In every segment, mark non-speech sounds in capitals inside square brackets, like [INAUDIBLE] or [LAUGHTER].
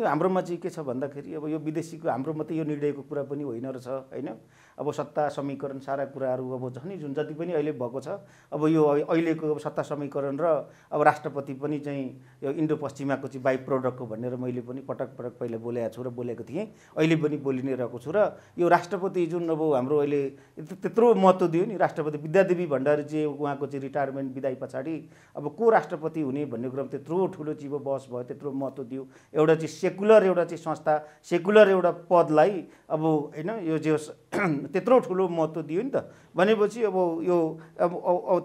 त्यो हाम्रोमा चाहिँ के छ भन्दाखेरि अब यो विदेशीको हाम्रो मात्रै यो निर्णयको कुरा पनि होइन रहेछ होइन अब सत्ता समीकरण सारा कुराहरू अब झन् जुन जति पनि अहिले भएको छ अब यो अहिलेको अब सत्ता समीकरण र अब राष्ट्रपति पनि चाहिँ यो इन्डो पश्चिमाको चाहिँ बाई प्रोडक्ट हो भनेर मैले पनि पटक पटक पहिला बोलेको छु र बोलेको थिएँ अहिले पनि बोलि नै रहेको छु र यो राष्ट्रपति जुन अब हाम्रो अहिले त्यत्रो महत्त्व दियो नि राष्ट्रपति विद्यादेवी भण्डारी चाहिँ उहाँको चाहिँ रिटायरमेन्ट बिदाई पछाडि अब को राष्ट्रपति हुने भन्ने कुरामा त्यत्रो ठुलो जीव बहस भयो त्यत्रो महत्त्व दियो एउटा चाहिँ सेकुलर एउटा चाहिँ संस्था सेकुलर एउटा पदलाई अब होइन यो जे [CLEARS THROAT] त्यत्रो ठुलो महत्त्व दियो नि त भनेपछि अब यो अब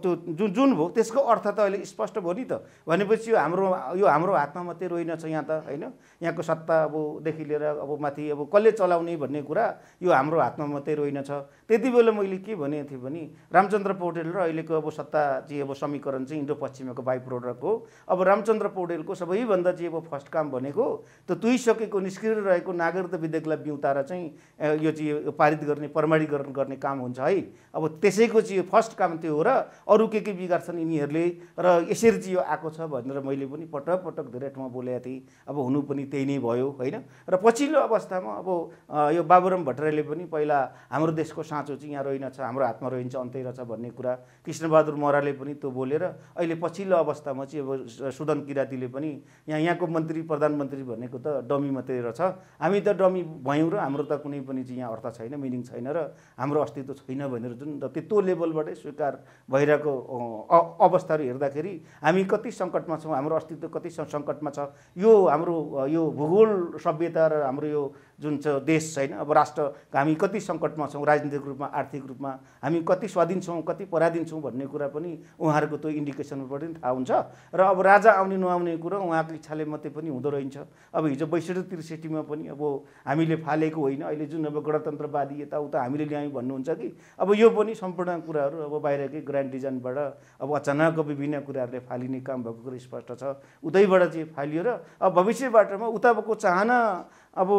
त्यो जुन जुन भयो त्यसको अर्थ त अहिले स्पष्ट भयो नि त भनेपछि यो हाम्रो यो हाम्रो हातमा मात्रै रोइन छ यहाँ त होइन यहाँको सत्ता अबदेखि लिएर अब माथि अब कसले चलाउने भन्ने कुरा यो हाम्रो हातमा मात्रै रोइनछ त्यति बेला मैले के भनेको थिएँ भने रामचन्द्र पौडेल र अहिलेको अब सत्ता चाहिँ अब समीकरण चाहिँ इन्डो पश्चिमको बाई प्रोडक्ट हो अब रामचन्द्र पौडेलको सबैभन्दा चाहिँ अब फर्स्ट काम भनेको त्यो तुइसकेको निष्क्रिय रहेको नागरिकता विधेयकलाई बिउताएर चाहिँ यो चाहिँ पारित गर्ने प्रमाणीकरण गर्ने काम हुन्छ है अब त्यसैको चाहिँ यो फर्स्ट काम त्यो हो र अरू के के बिगार छन् यिनीहरूले र यसरी चाहिँ यो आएको छ भनेर मैले पनि पटक पटक धेरै ठाउँमा बोलेको थिएँ अब हुनु पनि त्यही नै भयो होइन र पछिल्लो अवस्थामा अब यो बाबुराम भट्टराईले पनि पहिला हाम्रो देशको साँचो चाहिँ यहाँ रहेनछ हाम्रो हातमा रहन्छ अन्तै रहेछ भन्ने कुरा कृष्णबहादुर मराले पनि त्यो बोलेर अहिले पछिल्लो अवस्थामा चाहिँ अब सुदन किरातीले पनि यहाँ यहाँको मन्त्री प्रधानमन्त्री भनेको भनेको त डमी मात्रै रहेछ हामी त डमी भयौँ र हाम्रो त कुनै पनि चाहिँ यहाँ अर्थ छैन मिनिङ छैन र हाम्रो अस्तित्व छैन भनेर जुन र त्यो लेभलबाटै स्वीकार भइरहेको अवस्थाहरू हेर्दाखेरि हामी कति सङ्कटमा छौँ हाम्रो अस्तित्व कति सङ्कटमा छ यो हाम्रो यो भूगोल सभ्यता र हाम्रो यो जुन छ देश छैन अब राष्ट्र हामी कति सङ्कटमा छौँ राजनीतिक रूपमा आर्थिक रूपमा हामी कति स्वाधीन छौँ कति पराधीन छौँ भन्ने कुरा पनि उहाँहरूको त्यो इन्डिकेसनबाट पनि थाहा हुन्छ र अब राजा आउने नआउने कुरा उहाँको इच्छाले मात्रै पनि हुँदो रहन्छ अब हिजो बैसठी त्रिसठीमा पनि अब हामीले फालेको होइन अहिले जुन अब गणतन्त्रवादी यताउता हामीले ल्यायौँ भन्नुहुन्छ कि अब यो पनि सम्पूर्ण कुराहरू अब बाहिरकै ग्रान्ड डिजाइनबाट अब अचानक विभिन्न कुराहरूले फालिने काम भएको कुरो स्पष्ट छ उतैबाट चाहिँ फालियो र अब भविष्यबाटमा उताको चाहना अब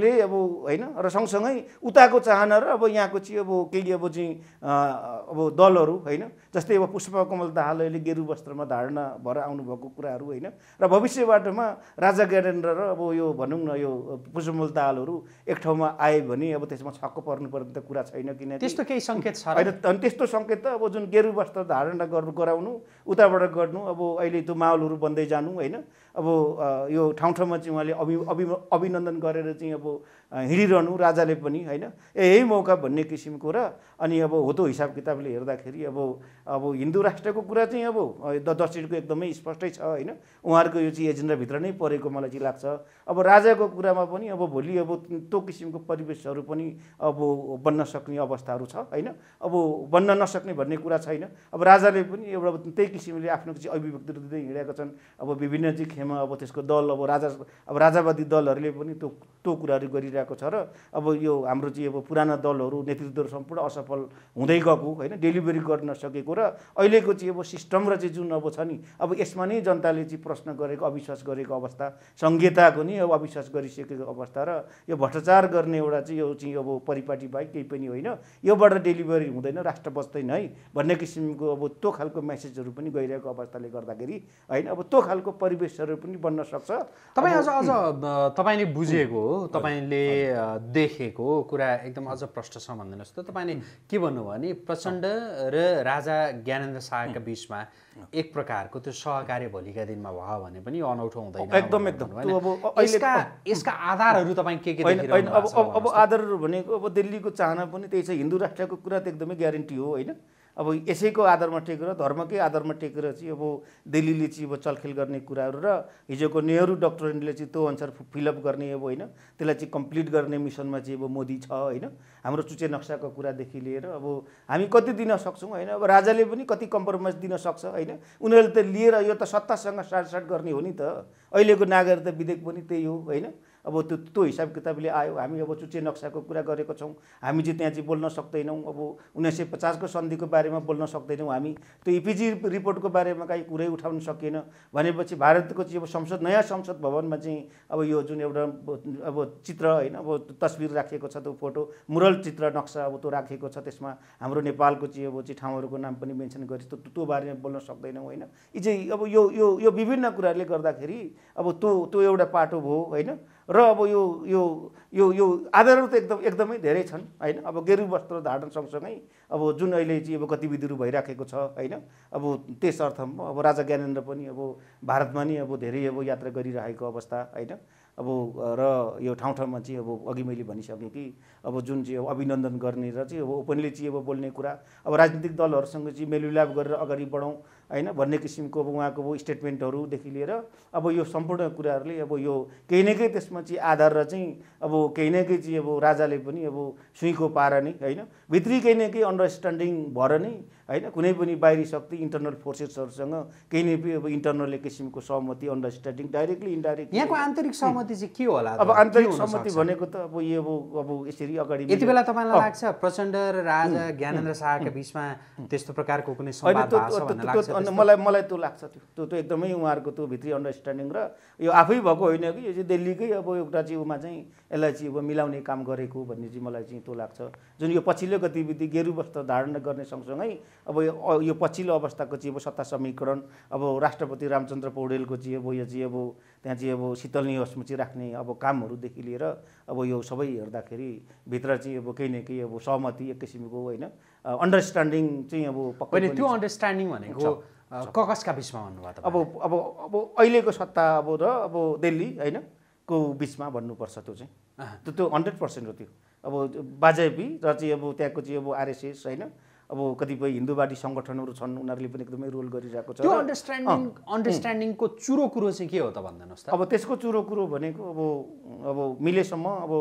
ले अब होइन र सँगसँगै उताको चाहना र अब यहाँको चाहिँ अब केही अब चाहिँ अब दलहरू होइन जस्तै अब पुष्पकमल दाहालले गेरु वस्त्रमा धारणा भएर आउनुभएको कुराहरू होइन र भविष्यबाटमा राजा ज्ञानेन्द्र र अब यो भनौँ न यो पुष्पकमल दाहालहरू एक ठाउँमा आयो भने अब त्यसमा छक्क पर्नु पर्ने त कुरा छैन किन त्यस्तो केही सङ्केत छ होइन अनि त्यस्तो सङ्केत त अब जुन गेरु वस्त्र धारणा गर्नु गराउनु उताबाट गर्नु अब अहिले त्यो माहौलहरू बन्दै जानु होइन अब यो ठाउँ ठाउँमा चाहिँ उहाँले अभि अभि अभिनन्दन गरेर चाहिँ अब हिँडिरहनु राजाले पनि होइन ए यही मौका भन्ने किसिमको र अनि अब हो त हिसाब किताबले हेर्दाखेरि अब अब हिन्दू राष्ट्रको कुरा चाहिँ अब द एकदमै स्पष्टै छ होइन उहाँहरूको यो चाहिँ एजेन्डाभित्र नै परेको मलाई चाहिँ लाग्छ अब राजाको कुरामा पनि अब भोलि अब त्यो किसिमको परिवेशहरू पनि अब बन्न सक्ने अवस्थाहरू छ होइन अब बन्न नसक्ने भन्ने कुरा छैन अब राजाले पनि एउटा त्यही किसिमले आफ्नो चाहिँ अभिव्यक्ति दिँदै हिँडेका छन् अब विभिन्न चाहिँ भन्नेमा अब त्यसको दल अब राजा अब राजावादी दलहरूले पनि त्यो त्यो कुराहरू गरिरहेको छ र अब यो हाम्रो चाहिँ अब पुराना दलहरू नेतृत्वहरू सम्पूर्ण असफल हुँदै गएको होइन डेलिभरी गर्न सकेको र अहिलेको चाहिँ अब सिस्टम र चाहिँ जुन अब छ नि अब यसमा नै जनताले चाहिँ प्रश्न गरेको अविश्वास गरेको अवस्था सङ्घीयताको नि अब अविश्वास गरिसकेको अवस्था र यो भ्रष्टाचार गर्ने एउटा चाहिँ यो चाहिँ अब परिपाटी बाहेक केही पनि होइन योबाट डेलिभरी हुँदैन राष्ट्र बस्दैन है भन्ने किसिमको अब त्यो खालको मेसेजहरू पनि गइरहेको अवस्थाले गर्दाखेरि होइन अब त्यो खालको परिवेशहरू पनि बन्न सक्छ तपाईँ अझ अझ तपाईँले बुझेको तपाईँले देखेको कुरा एकदम अझ छ भनिदिनुहोस् त तपाईँले के भन्नुभयो भने प्रचण्ड र राजा ज्ञानेन्द्र शाहका बिचमा एक प्रकारको त्यो सहकार्य भोलिका दिनमा भयो भने पनि अनौठो हुँदैन एकदम एकदम यसका यसका आधारहरू तपाईँ के के अब अब आधारहरू भनेको अब दिल्लीको चाहना पनि त्यही छ हिन्दू राष्ट्रको कुरा त एकदमै ग्यारेन्टी हो होइन अब यसैको आधारमा टेकेर धर्मकै आधारमा टेकेर चाहिँ अब दिल्लीले चाहिँ अब चलखेल गर्ने कुराहरू र हिजोको नेहरू डक्टरेन्टले चाहिँ त्यो अनुसार फिलअप गर्ने अब होइन त्यसलाई चाहिँ कम्प्लिट गर्ने मिसनमा चाहिँ अब मोदी छ होइन हाम्रो चुचे नक्साको कुरादेखि लिएर अब हामी कति दिन सक्छौँ होइन अब राजाले पनि कति कम्प्रोमाइज दिन सक्छ होइन उनीहरूले त लिएर यो त सत्तासँग साटसाट गर्ने हो नि त अहिलेको नागरिकता विधेयक पनि त्यही हो होइन अब त्यो त्यो हिसाब किताबले आयो हामी अब चुच्चे नक्साको कुरा गरेको छौँ हामी चाहिँ त्यहाँ चाहिँ बोल्न सक्दैनौँ अब उन्नाइस सय पचासको सन्धिको बारेमा बोल्न सक्दैनौँ हामी त्यो इपिजी रिपोर्टको बारेमा काहीँ कुरै उठाउन सकिएन भनेपछि भारतको चाहिँ अब संसद नयाँ संसद भवनमा चाहिँ अब यो जुन एउटा अब चित्र होइन अब तस्विर राखिएको छ त्यो फोटो मुरल चित्र नक्सा अब त्यो राखिएको छ त्यसमा हाम्रो नेपालको चाहिँ अब चाहिँ ठाउँहरूको नाम पनि मेन्सन गरेको त्यो त्यो बारेमा बोल्न सक्दैनौँ होइन यी चाहिँ अब यो यो विभिन्न कुराले गर्दाखेरि अब त्यो त्यो एउटा पाटो भयो होइन र अब यो यो यो यो आधारहरू त एकदम एकदमै धेरै छन् होइन अब गेरु वस्त्र धारण सँगसँगै अब जुन अहिले चाहिँ अब गतिविधिहरू भइराखेको छ होइन अब त्यस अर्थमा अब राजा ज्ञानेन्द्र पनि अब भारतमा नि अब धेरै अब यात्रा गरिरहेको अवस्था होइन अब र यो ठाउँ ठाउँमा चाहिँ अब अघि मैले भनिसकेँ कि अब जुन चाहिँ अब अभिनन्दन गर्ने र चाहिँ अब ओपनली चाहिँ अब बोल्ने कुरा अब राजनीतिक दलहरूसँग चाहिँ मेलमिलाप गरेर अगाडि बढौँ होइन भन्ने किसिमको अब उहाँको अब स्टेटमेन्टहरूदेखि लिएर अब यो सम्पूर्ण कुराहरूले अब यो केही न केही त्यसमा चाहिँ आधार र चाहिँ अब केही न केही चाहिँ अब राजाले पनि अब सुईको पार नै होइन भित्री केही न केही अन्डरस्ट्यान्डिङ भएर नै होइन कुनै पनि बाहिरी शक्ति इन्टरनल फोर्सेसहरूसँग केही न केही अब इन्टरनल एक किसिमको सहमति अन्डरस्ट्यान्डिङ डाइरेक्टली इन्डाइरेक्ट यहाँको आन्तरिक सहमति चाहिँ के होला अब आन्तरिक सहमति भनेको त अब यो अब यसरी अगाडि यति बेला तपाईँलाई लाग्छ प्रचण्ड र राजा ज्ञानेन्द्र शाहका बिचमा त्यस्तो प्रकारको कुनै अन्त मलाई मलाई त्यो लाग्छ त्यो त्यो एकदमै उहाँहरूको त्यो भित्री अन्डरस्ट्यान्डिङ र यो आफै भएको होइन कि यो चाहिँ दिल्लीकै अब एउटा चाहिँ उमा चाहिँ यसलाई चाहिँ अब मिलाउने काम गरेको भन्ने चाहिँ मलाई चाहिँ त्यो लाग्छ जुन यो पछिल्लो गतिविधि गेरु वस्त्र धारण गर्ने सँगसँगै अब यो पछिल्लो अवस्थाको चाहिँ अब सत्ता समीकरण अब राष्ट्रपति रामचन्द्र पौडेलको चाहिँ अब यो चाहिँ अब त्यहाँ चाहिँ अब शीतल निवासमा चाहिँ राख्ने अब कामहरूदेखि लिएर अब यो सबै हेर्दाखेरि भित्र चाहिँ अब केही न केही अब सहमति एक किसिमको होइन अन्डरस्ट्यान्डिङ चाहिँ अब पक्कै त्यो अन्डरस्ट्यान्डिङ भनेको ककसका बिचमा भन्नुभयो अब अब अब अहिलेको सत्ता अब र अब दिल्ली होइन को बिचमा भन्नुपर्छ त्यो चाहिँ त्यो त्यो हन्ड्रेड पर्सेन्ट हो त्यो अब बाजेपी र चाहिँ अब त्यहाँको चाहिँ अब आरएसएस होइन अब कतिपय हिन्दूवादी सङ्गठनहरू छन् उनीहरूले पनि एकदमै रोल गरिरहेको छ त्यो अन्डरस्ट्यान्डिङ अन्डरस्ट्यान्डिङको चुरो कुरो चाहिँ के हो त भनिदिनुहोस् त अब त्यसको चुरो कुरो भनेको अब अब मिलेसम्म अब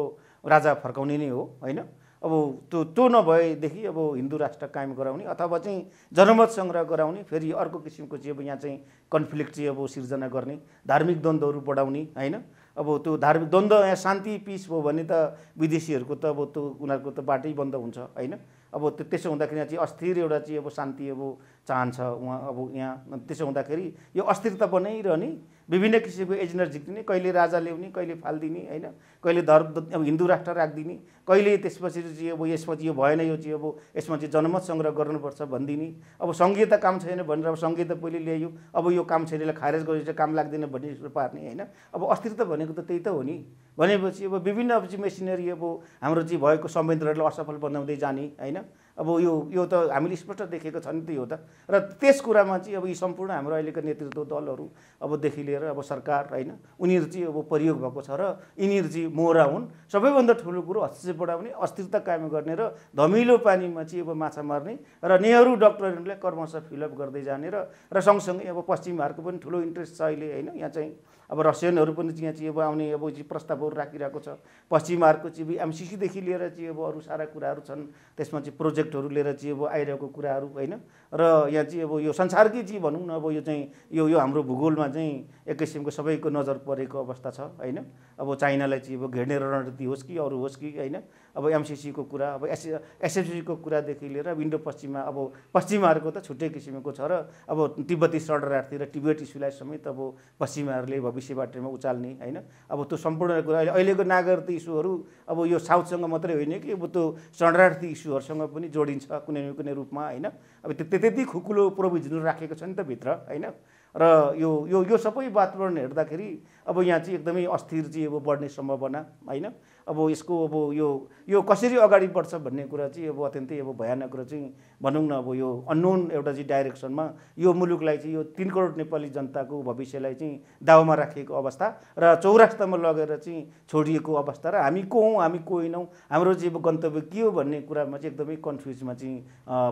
राजा फर्काउने नै हो होइन अब त्यो त्यो नभएदेखि अब हिन्दू राष्ट्र कायम गराउने अथवा चाहिँ जनमत सङ्ग्रह गराउने फेरि अर्को किसिमको चाहिँ अब यहाँ चाहिँ कन्फ्लिक्ट चाहिँ अब सिर्जना गर्ने धार्मिक द्वन्द्वहरू बढाउने होइन अब त्यो धार्मिक द्वन्द्व यहाँ शान्ति पिस भयो भने त विदेशीहरूको त अब त्यो उनीहरूको त बाटै बन्द हुन्छ होइन अब त्यो त्यसो हुँदाखेरि चाहिँ अस्थिर एउटा चाहिँ अब शान्ति अब चाहन्छ उहाँ अब यहाँ त्यसो हुँदाखेरि यो अस्थिरता बनाइरहने विभिन्न किसिमको एजेन्डा झिक्दिने कहिले राजा ल्याउने कहिले फालिदिने होइन कहिले धर्म अब हिन्दू राष्ट्र राखिदिने कहिले त्यसपछि चाहिँ अब यसपछि यो भएन यो चाहिँ अब यसमा चाहिँ जनमत सङ्ग्रह गर्नुपर्छ भनिदिने अब सङ्घीय त काम छैन भनेर अब सङ्घीय त पहिले ल्यायो अब यो काम छैन खारेज गरेर काम लाग्दैन भन्ने पार्ने होइन अब अस्थिरता भनेको त त्यही त हो नि भनेपछि अब विभिन्न अब चाहिँ मेसिनरी अब हाम्रो चाहिँ भएको संयन्त्रहरूलाई असफल बनाउँदै जाने होइन अब यो यो त हामीले स्पष्ट देखेको छ नि त यो त र त्यस कुरामा चाहिँ अब यी सम्पूर्ण हाम्रो अहिलेको नेतृत्व दलहरू अबदेखि लिएर लिएर अब सरकार होइन उनीहरू चाहिँ अब प्रयोग भएको छ र यिनीहरू चाहिँ मोहरा हुन् सबैभन्दा ठुलो कुरो हस्तक्षेपबाट पनि अस्थिरता कायम गर्ने र धमिलो पानीमा चाहिँ अब माछा मार्ने र नेहरू डक्टरहरूले कर्मश फिलअप गर्दै जाने र सँगसँगै अब पश्चिम भारतको पनि ठुलो इन्ट्रेस्ट छ अहिले होइन यहाँ चाहिँ अब रसियनहरू पनि यहाँ चाहिँ अब आउने अब प्रस्तावहरू राखिरहेको छ पश्चिमाहरूको चाहिँ एमसिसीदेखि लिएर चाहिँ अब अरू सारा कुराहरू छन् त्यसमा चाहिँ प्रोजेक्टहरू लिएर चाहिँ अब आइरहेको कुराहरू होइन र यहाँ चाहिँ अब यो संसारकै चाहिँ भनौँ न अब यो चाहिँ यो यो हाम्रो भूगोलमा चाहिँ एक किसिमको सबैको नजर परेको अवस्था छ होइन अब चाइनालाई चाहिँ अब घेर्ने रणनीति होस् कि अरू होस् कि होइन अब एमसिसीको कुरा अब एसए एसएफसीको कुरादेखि लिएर विन्डो पश्चिममा अब पश्चिमाहरूको त छुट्टै किसिमको छ र अब तिब्बती शरणार्थी र टिबेट इस्युलाई समेत अब पश्चिमाहरूले बाटोमा उचाल्ने होइन अब त्यो सम्पूर्ण कुरा अहिले अहिलेको नागरिक इस्युहरू अब यो साउथसँग मात्रै होइन कि अब त्यो शरणार्थी इस्युहरूसँग पनि जोडिन्छ कुनै न कुनै रूपमा होइन अब त्यो त्यति खुकुलो प्रोभिजनहरू राखेको छ नि त भित्र होइन र यो यो सबै वातावरण हेर्दाखेरि अब यहाँ चाहिँ एकदमै अस्थिर चाहिँ अब बढ्ने सम्भावना होइन अब यसको अब यो यो कसरी अगाडि बढ्छ भन्ने कुरा चाहिँ अब अत्यन्तै अब भयानक कुरा चाहिँ भनौँ न अब यो अननोन एउटा चाहिँ डाइरेक्सनमा यो मुलुकलाई चाहिँ यो तिन करोड नेपाली जनताको भविष्यलाई चाहिँ दाउमा राखिएको अवस्था र चौरास्तामा लगेर चाहिँ छोडिएको अवस्था र हामी को हौँ हामी को होइनौँ हाम्रो चाहिँ अब गन्तव्य के हो भन्ने कुरामा चाहिँ एकदमै कन्फ्युजमा चाहिँ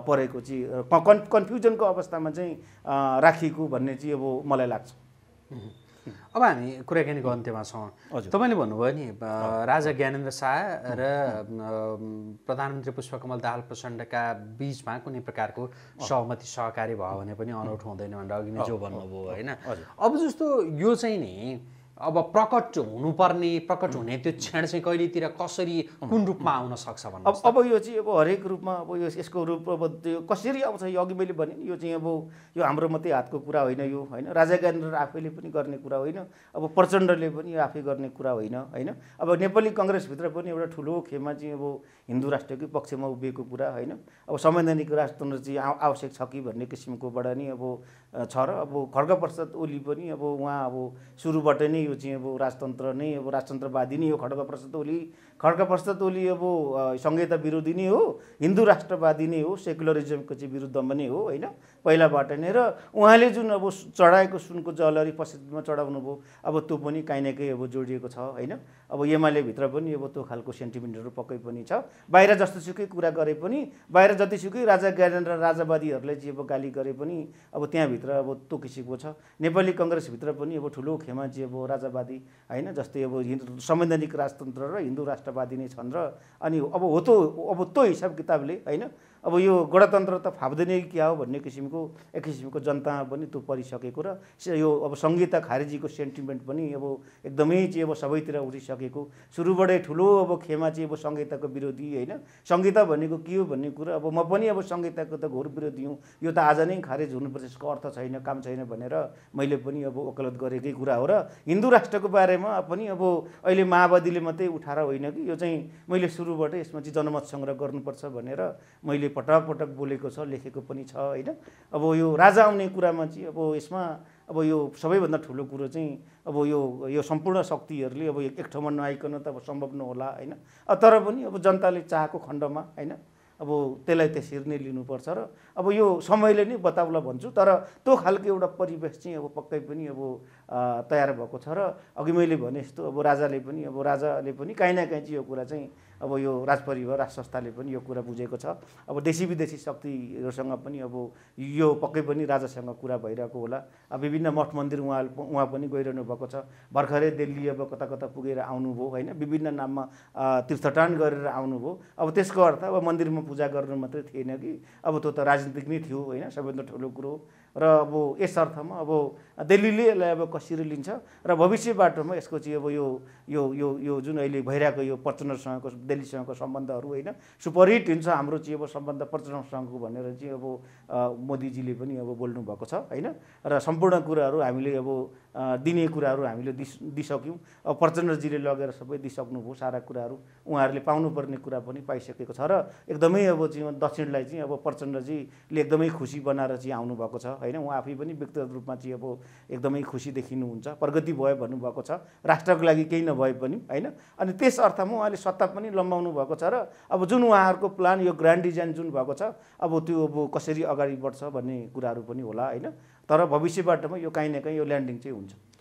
परेको चाहिँ कन् कन्फ्युजनको अवस्थामा चाहिँ राखिएको भन्ने चाहिँ अब मलाई लाग्छ अब हामी कुराकानीको अन्त्यमा छौँ तपाईँले भन्नुभयो नि राजा ज्ञानेन्द्र शाह र प्रधानमन्त्री पुष्पकमल दाहाल प्रचण्डका बिचमा कुनै प्रकारको सहमति सहकारी भयो भने पनि अनौठो हुँदैन भनेर अघि नै जो भन्नुभयो होइन अब जस्तो यो चाहिँ नि अब प्रकट हुनुपर्ने प्रकट हुने त्यो क्षण चाहिँ कहिलेतिर कसरी कुन रूपमा आउन सक्छ भन्नु अब अब यो चाहिँ अब हरेक रूपमा अब यो यसको रूप अब त्यो कसरी आउँछ यो अघि मैले भने यो चाहिँ अब यो हाम्रो मात्रै हातको कुरा होइन यो होइन राजा ज्ञानेन्द्र आफैले पनि गर्ने कुरा होइन अब प्रचण्डले पनि यो आफै गर्ने कुरा होइन होइन अब नेपाली कङ्ग्रेसभित्र पनि एउटा ठुलो खेमा चाहिँ अब हिन्दू राष्ट्रकै पक्षमा उभिएको कुरा होइन अब संवैधानिक राजतन्त्र चाहिँ आवश्यक छ कि भन्ने किसिमकोबाट नि अब छ र अब खड्ग प्रसाद ओली पनि अब उहाँ अब सुरुबाट नै यो चाहिँ अब राजतन्त्र नै अब राजतन्त्रवादी नै यो खड्ग ओली खड्का प्रस्तुत ओली अब संहिता विरोधी नै हो हिन्दू राष्ट्रवादी नै हो सेकुलरिजमको चाहिँ विरुद्ध पनि हो होइन पहिलाबाट नै र उहाँले जुन अब चढाएको सुनको जलहरी प्रसिद्धमा चढाउनु भयो अब त्यो पनि काहीँ न अब जोडिएको छ होइन अब एमालेभित्र पनि अब त्यो खालको सेन्टिमेन्टहरू पक्कै पनि छ बाहिर जस्तोसुकै कुरा गरे पनि बाहिर जतिसुकै राजा र राजावादीहरूलाई चाहिँ अब गाली गरे पनि अब त्यहाँभित्र अब त्यो किसिमको छ नेपाली कङ्ग्रेसभित्र पनि अब ठुलो खेमा चाहिँ अब राजावादी होइन जस्तै अब संवैधानिक राजतन्त्र र हिन्दू राष्ट्र राष्ट्रवादी नै छन् र अनि अब हो त अब त्यो हिसाब किताबले होइन अब यो गणतन्त्र त फाप्दैन कि क्या हो भन्ने किसिमको एक किसिमको जनता पनि त्यो परिसकेको र यो अब सङ्गीता खारेजीको सेन्टिमेन्ट पनि अब एकदमै चाहिँ अब सबैतिर उठिसकेको सुरुबाटै ठुलो अब खेमा चाहिँ अब सङ्गीताको विरोधी होइन सङ्गीता भनेको के हो भन्ने कुरा अब म पनि अब सङ्गीताको त घोर विरोधी हुँ यो त आज नै खारेज हुनुपर्छ यसको अर्थ छैन काम छैन भनेर मैले पनि अब वकलत गरेकै कुरा हो र हिन्दू राष्ट्रको बारेमा पनि अब अहिले माओवादीले मात्रै उठाएर होइन कि यो चाहिँ मैले सुरुबाटै यसमा चाहिँ जनमत सङ्ग्रह गर्नुपर्छ भनेर मैले पटक पटक बोलेको छ लेखेको पनि छ होइन अब यो राजा आउने कुरामा चाहिँ अब यसमा अब यो सबैभन्दा ठुलो कुरो चाहिँ अब यो यो सम्पूर्ण शक्तिहरूले अब एक ठाउँमा नआइकन त अब सम्भव नहोला होइन तर पनि अब जनताले चाहेको खण्डमा होइन अब त्यसलाई त्यसरी नै लिनुपर्छ र अब यो समयले नै बताउला भन्छु तर त्यो खालको एउटा परिवेश चाहिँ अब पक्कै पनि अब तयार भएको छ र अघि मैले भने जस्तो अब राजाले पनि अब राजाले पनि काहीँ न काहीँ चाहिँ यो कुरा चाहिँ अब यो राजपरिवार राज संस्थाले पनि यो कुरा बुझेको छ अब देशी विदेशी शक्तिहरूसँग पनि अब यो पक्कै पनि राजासँग कुरा भइरहेको होला अब विभिन्न मठ मन्दिर उहाँ उहाँ पनि गइरहनु भएको छ भर्खरै दिल्ली अब कता कता पुगेर आउनुभयो होइन विभिन्न नाममा तीर्थटान गरेर आउनुभयो अब त्यसको अर्थ अब मन्दिरमा पूजा गर्नु मात्रै थिएन कि अब त्यो त राजनीतिक नै थियो होइन सबैभन्दा ठुलो कुरो र अब यस अर्थमा अब दिल्लीले यसलाई अब कसरी लिन्छ र भविष्य बाटोमा यसको चाहिँ अब यो यो यो यो जुन अहिले भइरहेको यो प्रचण्डसँगको दिल्लीसँगको सम्बन्धहरू होइन सुपरहिट हुन्छ हाम्रो चाहिँ अब सम्बन्ध प्रचण्डसँगको भनेर चाहिँ अब मोदीजीले पनि अब बोल्नु भएको छ होइन र सम्पूर्ण कुराहरू हामीले अब दिने कुराहरू हामीले दिस दिइसक्यौँ अब प्रचण्डजीले लगेर सबै दिइसक्नुभयो सारा कुराहरू उहाँहरूले पाउनुपर्ने कुरा पनि पाइसकेको छ र एकदमै अब चाहिँ दक्षिणलाई चाहिँ अब प्रचण्डजीले एकदमै खुसी बनाएर चाहिँ आउनुभएको छ होइन उहाँ आफै पनि व्यक्तिगत रूपमा चाहिँ अब एकदमै खुसी देखिनुहुन्छ प्रगति भयो भन्नुभएको छ राष्ट्रको लागि केही नभए पनि होइन अनि त्यस अर्थमा उहाँले सत्ता पनि लम्बाउनु भएको छ र अब जुन उहाँहरूको प्लान यो ग्रान्ड डिजाइन जुन भएको छ अब त्यो अब कसरी अगाडि बढ्छ भन्ने कुराहरू पनि होला होइन तर भविष्यबाट यो काहीँ न काहीँ यो ल्यान्डिङ चाहिँ हुन्छ